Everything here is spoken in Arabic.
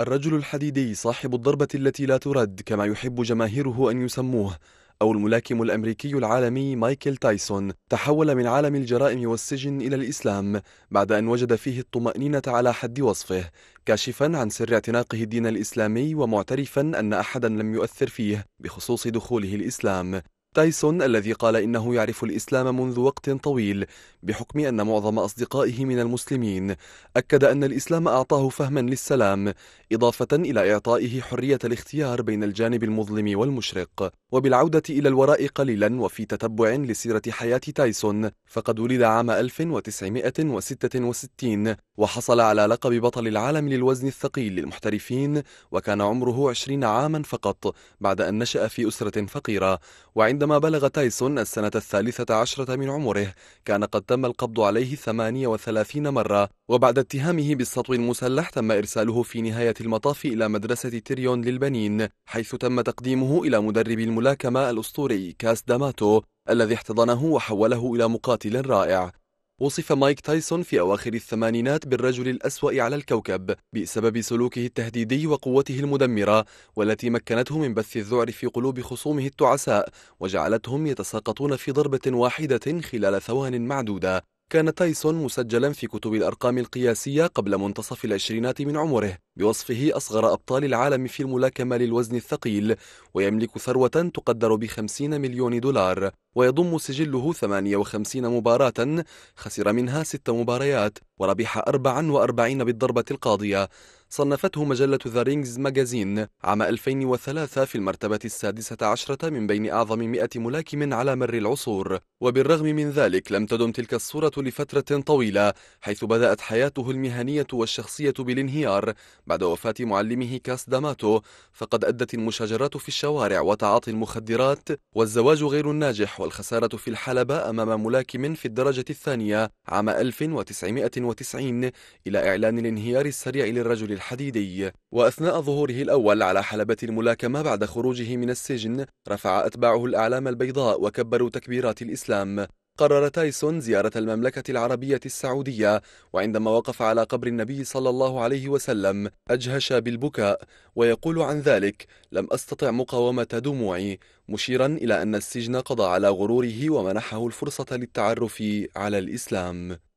الرجل الحديدي صاحب الضربة التي لا ترد كما يحب جماهيره أن يسموه أو الملاكم الأمريكي العالمي مايكل تايسون تحول من عالم الجرائم والسجن إلى الإسلام بعد أن وجد فيه الطمأنينة على حد وصفه كاشفا عن سر اعتناقه الدين الإسلامي ومعترفا أن أحدا لم يؤثر فيه بخصوص دخوله الإسلام تايسون الذي قال إنه يعرف الإسلام منذ وقت طويل بحكم أن معظم أصدقائه من المسلمين أكد أن الإسلام أعطاه فهما للسلام إضافة إلى إعطائه حرية الاختيار بين الجانب المظلم والمشرق وبالعودة إلى الوراء قليلا وفي تتبع لسيرة حياة تايسون فقد ولد عام 1966 وحصل على لقب بطل العالم للوزن الثقيل للمحترفين وكان عمره 20 عاما فقط بعد أن نشأ في أسرة فقيرة وعندما بلغ تايسون السنة الثالثة عشرة من عمره كان قد تم القبض عليه 38 مرة وبعد اتهامه بالسطو المسلح تم إرساله في نهاية المطاف إلى مدرسة تيريون للبنين حيث تم تقديمه إلى مدرب الملاكمة الأسطوري كاس داماتو الذي احتضنه وحوله إلى مقاتل رائع وصف مايك تايسون في أواخر الثمانينات بالرجل الأسوأ على الكوكب بسبب سلوكه التهديدي وقوته المدمرة والتي مكنته من بث الذعر في قلوب خصومه التعساء وجعلتهم يتساقطون في ضربة واحدة خلال ثوان معدودة كان تايسون مسجلا في كتب الأرقام القياسية قبل منتصف العشرينات من عمره بوصفه أصغر أبطال العالم في الملاكمة للوزن الثقيل ويملك ثروة تقدر بخمسين مليون دولار ويضم سجله 58 مباراة خسر منها ست مباريات وربح 44 بالضربة القاضية صنفته مجلة ذا رينجز ماجازين عام 2003 في المرتبة السادسة عشرة من بين أعظم 100 ملاكم على مر العصور وبالرغم من ذلك لم تدم تلك الصورة لفترة طويلة حيث بدأت حياته المهنية والشخصية بالانهيار بعد وفاة معلمه كاس داماتو فقد أدت المشاجرات في الشوارع وتعاطي المخدرات والزواج غير الناجح والخسارة في الحلبة أمام ملاكم في الدرجة الثانية عام 1990 إلى إعلان الانهيار السريع للرجل الحديدي وأثناء ظهوره الأول على حلبة الملاكمة بعد خروجه من السجن رفع أتباعه الأعلام البيضاء وكبروا تكبيرات الإسلام قرر تايسون زيارة المملكة العربية السعودية وعندما وقف على قبر النبي صلى الله عليه وسلم أجهش بالبكاء ويقول عن ذلك لم أستطع مقاومة دموعي مشيرا إلى أن السجن قضى على غروره ومنحه الفرصة للتعرف على الإسلام